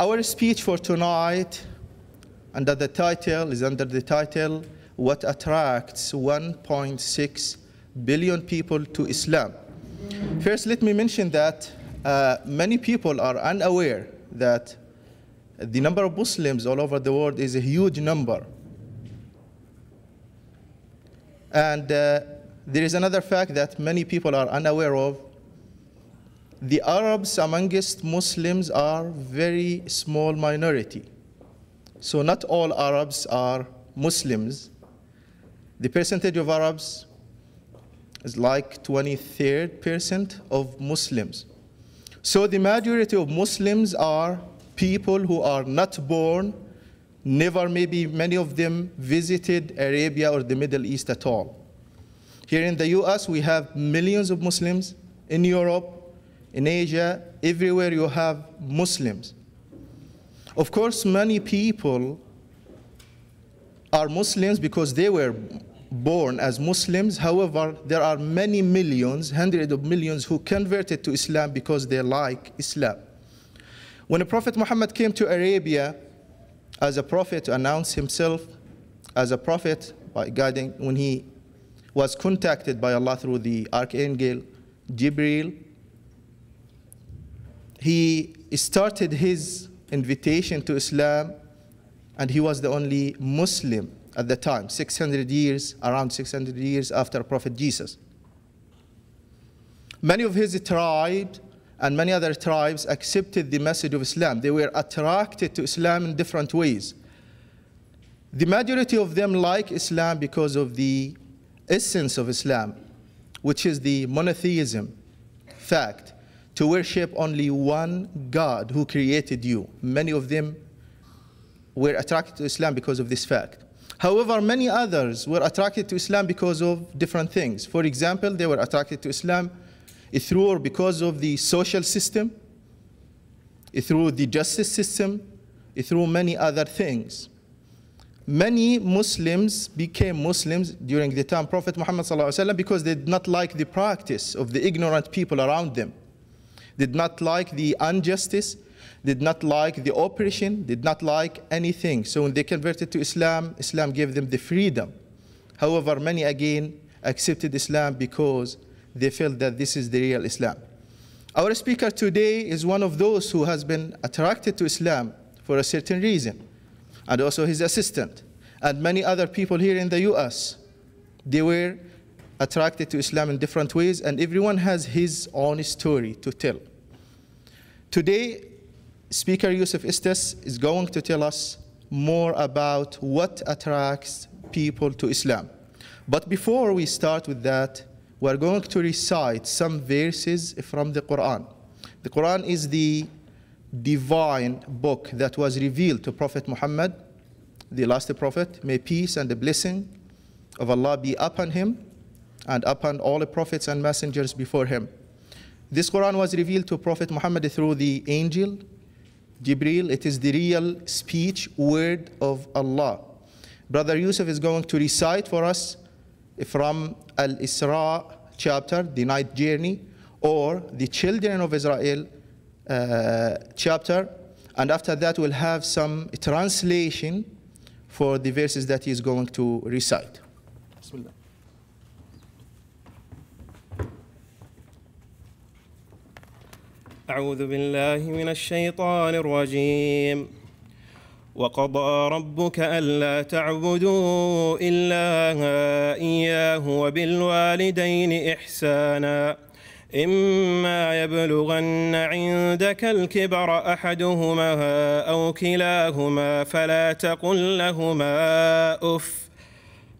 Our speech for tonight, under the title, is under the title, What Attracts 1.6 Billion People to Islam. First, let me mention that uh, many people are unaware that the number of Muslims all over the world is a huge number. And uh, there is another fact that many people are unaware of, the Arabs amongst Muslims are very small minority. So not all Arabs are Muslims. The percentage of Arabs is like 23rd percent of Muslims. So the majority of Muslims are people who are not born, never maybe many of them visited Arabia or the Middle East at all. Here in the US, we have millions of Muslims. In Europe, in Asia, everywhere you have Muslims. Of course, many people are Muslims because they were born as Muslims. However, there are many millions, hundreds of millions, who converted to Islam because they like Islam. When the Prophet Muhammad came to Arabia as a prophet to announce himself as a prophet by guiding, when he was contacted by Allah through the archangel Jibril, he started his invitation to Islam, and he was the only Muslim at the time, 600 years, around 600 years after Prophet Jesus. Many of his tribe and many other tribes accepted the message of Islam. They were attracted to Islam in different ways. The majority of them like Islam because of the essence of Islam, which is the monotheism fact to worship only one God who created you. Many of them were attracted to Islam because of this fact. However, many others were attracted to Islam because of different things. For example, they were attracted to Islam through or because of the social system, through the justice system, through many other things. Many Muslims became Muslims during the time Prophet Muhammad because they did not like the practice of the ignorant people around them did not like the injustice, did not like the oppression, did not like anything. So when they converted to Islam, Islam gave them the freedom. However, many again accepted Islam because they felt that this is the real Islam. Our speaker today is one of those who has been attracted to Islam for a certain reason, and also his assistant, and many other people here in the US. They were attracted to Islam in different ways, and everyone has his own story to tell. Today, Speaker Yusuf Istas is going to tell us more about what attracts people to Islam. But before we start with that, we're going to recite some verses from the Quran. The Quran is the divine book that was revealed to Prophet Muhammad, the last prophet. May peace and the blessing of Allah be upon him and upon all the prophets and messengers before him. This Quran was revealed to Prophet Muhammad through the angel Jibril. It is the real speech, word of Allah. Brother Yusuf is going to recite for us from Al Isra chapter, the night journey, or the children of Israel uh, chapter. And after that, we'll have some translation for the verses that he is going to recite. Bismillah. أعوذ بالله من الشيطان الرجيم وقضى ربك ألا تعبدوا إلا إياه وبالوالدين إحسانا إما يبلغن عندك الكبر أحدهما أو كلاهما فلا تقل لهما أُفٍّ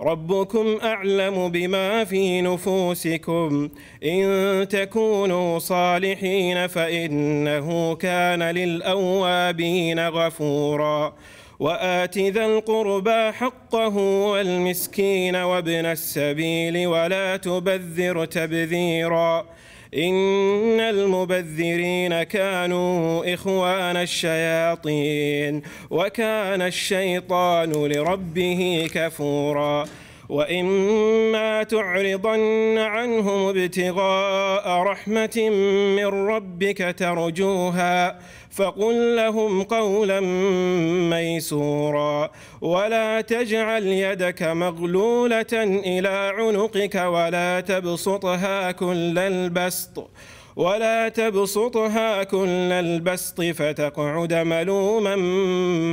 ربكم أعلم بما في نفوسكم إن تكونوا صالحين فإنه كان للأوابين غفورا وآت ذا القربى حقه والمسكين وابن السبيل ولا تبذر تبذيراً إن المبذرين كانوا إخوان الشياطين وكان الشيطان لربه كفوراً وإما تعرضن عنهم ابتغاء رحمة من ربك ترجوها فقل لهم قولا ميسورا ولا تجعل يدك مغلولة إلى عنقك ولا تبسطها كل البسط ولا تبسطها كل البسط فتقعد ملوما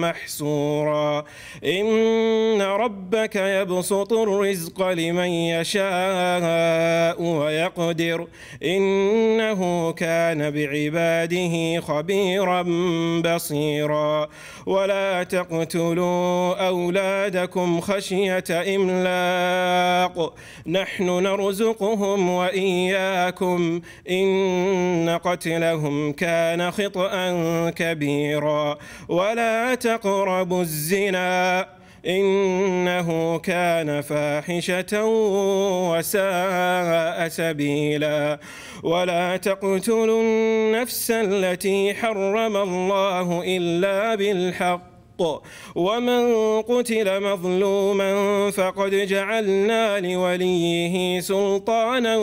محسورا إن ربك يبسط الرزق لمن يشاء ويقدر إنه كان بعباده خبيرا بصيرا ولا تقتلوا أولادكم خشية إملاق نحن نرزقهم وإياكم إن إن قتلهم كان خطأ كبيرا ولا تقربوا الزنا إنه كان فاحشة وساء سبيلا ولا تقتلوا النفس التي حرم الله إلا بالحق الحق ومن قتل مظلوما فقد جعلنا لوليه سلطانا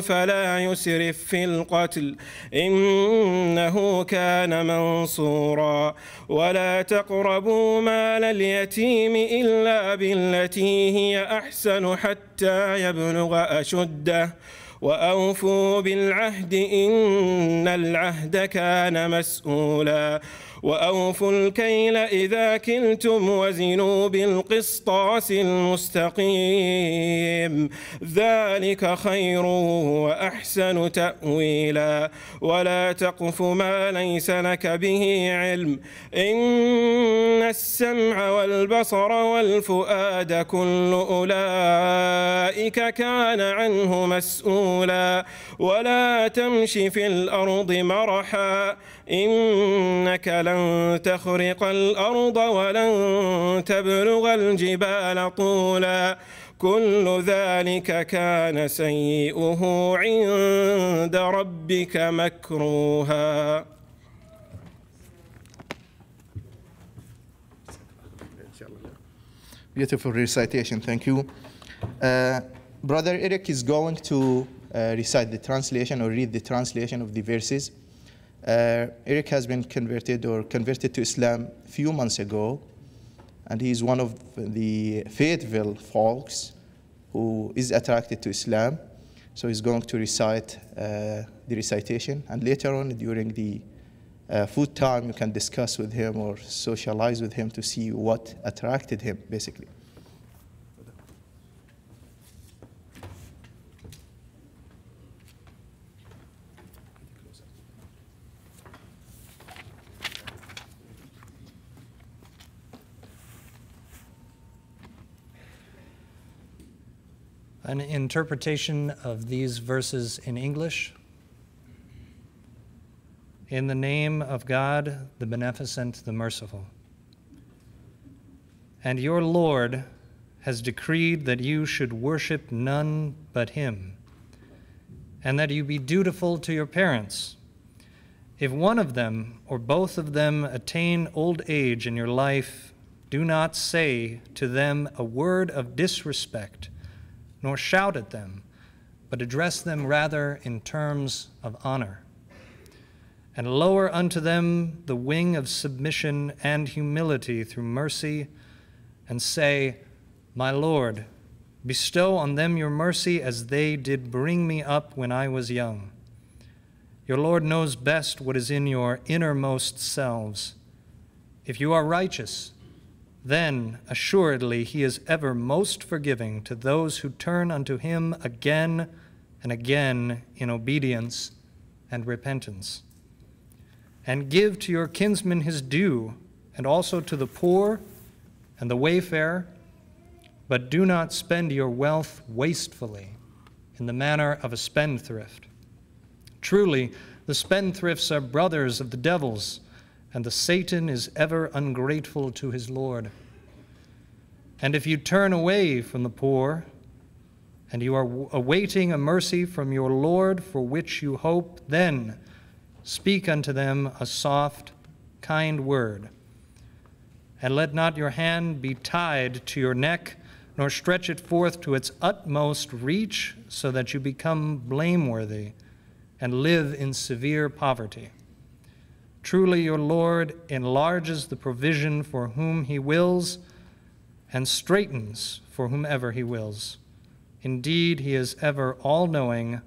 فلا يسرف في القتل إنه كان منصورا ولا تقربوا مال اليتيم إلا بالتي هي أحسن حتى يبلغ أشده وأوفوا بالعهد إن العهد كان مسؤولا وأوفوا الكيل إذا كلتم وزنوا بالقسطاس المستقيم ذلك خير وأحسن تأويلا ولا تقف ما ليس لك به علم إن السمع والبصر والفؤاد كل أولئك كان عنه مسؤولا ولا تمش في الأرض مرحا إنك لن تخرق الأرض ولن تبلغ الجبال طولا كل ذلك كان سيئه عند ربك مكروها Beautiful recitation, thank you. Uh, Brother Eric is going to uh, recite the translation or read the translation of the verses. Uh, Eric has been converted or converted to Islam a few months ago, and he is one of the Fayetteville folks who is attracted to Islam. So he's going to recite uh, the recitation, and later on during the uh, food time, you can discuss with him or socialize with him to see what attracted him, basically. an interpretation of these verses in English. In the name of God, the Beneficent, the Merciful. And your Lord has decreed that you should worship none but him, and that you be dutiful to your parents. If one of them or both of them attain old age in your life, do not say to them a word of disrespect nor shout at them, but address them rather in terms of honor. And lower unto them the wing of submission and humility through mercy, and say, My Lord, bestow on them your mercy as they did bring me up when I was young. Your Lord knows best what is in your innermost selves. If you are righteous, then assuredly he is ever most forgiving to those who turn unto him again and again in obedience and repentance. And give to your kinsman his due, and also to the poor and the wayfarer, but do not spend your wealth wastefully in the manner of a spendthrift. Truly, the spendthrifts are brothers of the devils and the Satan is ever ungrateful to his Lord. And if you turn away from the poor, and you are awaiting a mercy from your Lord for which you hope, then speak unto them a soft, kind word. And let not your hand be tied to your neck, nor stretch it forth to its utmost reach, so that you become blameworthy and live in severe poverty. Truly, your Lord enlarges the provision for whom he wills and straightens for whomever he wills. Indeed, he is ever all knowing,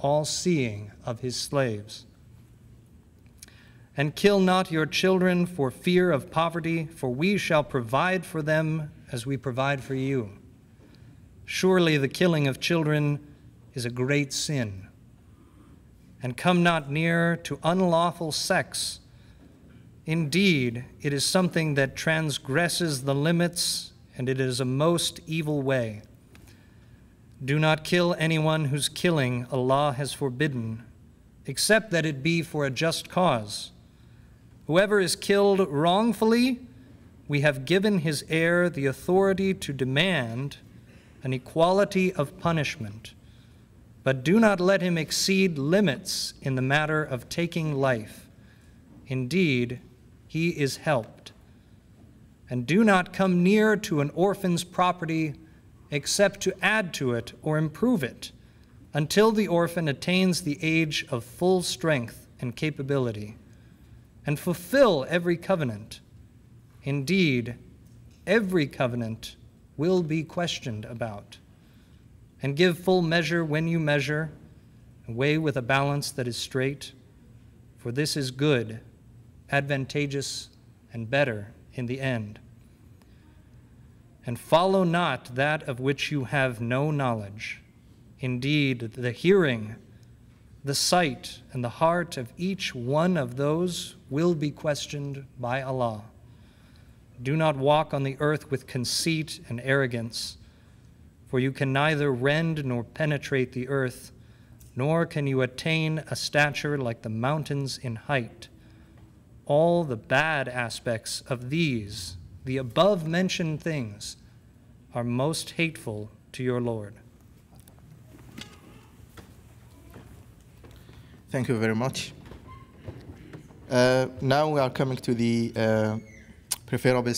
all seeing of his slaves. And kill not your children for fear of poverty, for we shall provide for them as we provide for you. Surely the killing of children is a great sin. And come not near to unlawful sex Indeed, it is something that transgresses the limits, and it is a most evil way. Do not kill anyone whose killing Allah has forbidden, except that it be for a just cause. Whoever is killed wrongfully, we have given his heir the authority to demand an equality of punishment. But do not let him exceed limits in the matter of taking life. Indeed, he is helped. And do not come near to an orphan's property except to add to it or improve it until the orphan attains the age of full strength and capability, and fulfill every covenant. Indeed, every covenant will be questioned about, and give full measure when you measure, and weigh with a balance that is straight, for this is good advantageous and better in the end. And follow not that of which you have no knowledge. Indeed, the hearing, the sight, and the heart of each one of those will be questioned by Allah. Do not walk on the earth with conceit and arrogance, for you can neither rend nor penetrate the earth, nor can you attain a stature like the mountains in height all the bad aspects of these, the above mentioned things, are most hateful to your Lord. Thank you very much. Uh, now we are coming to the uh, preferable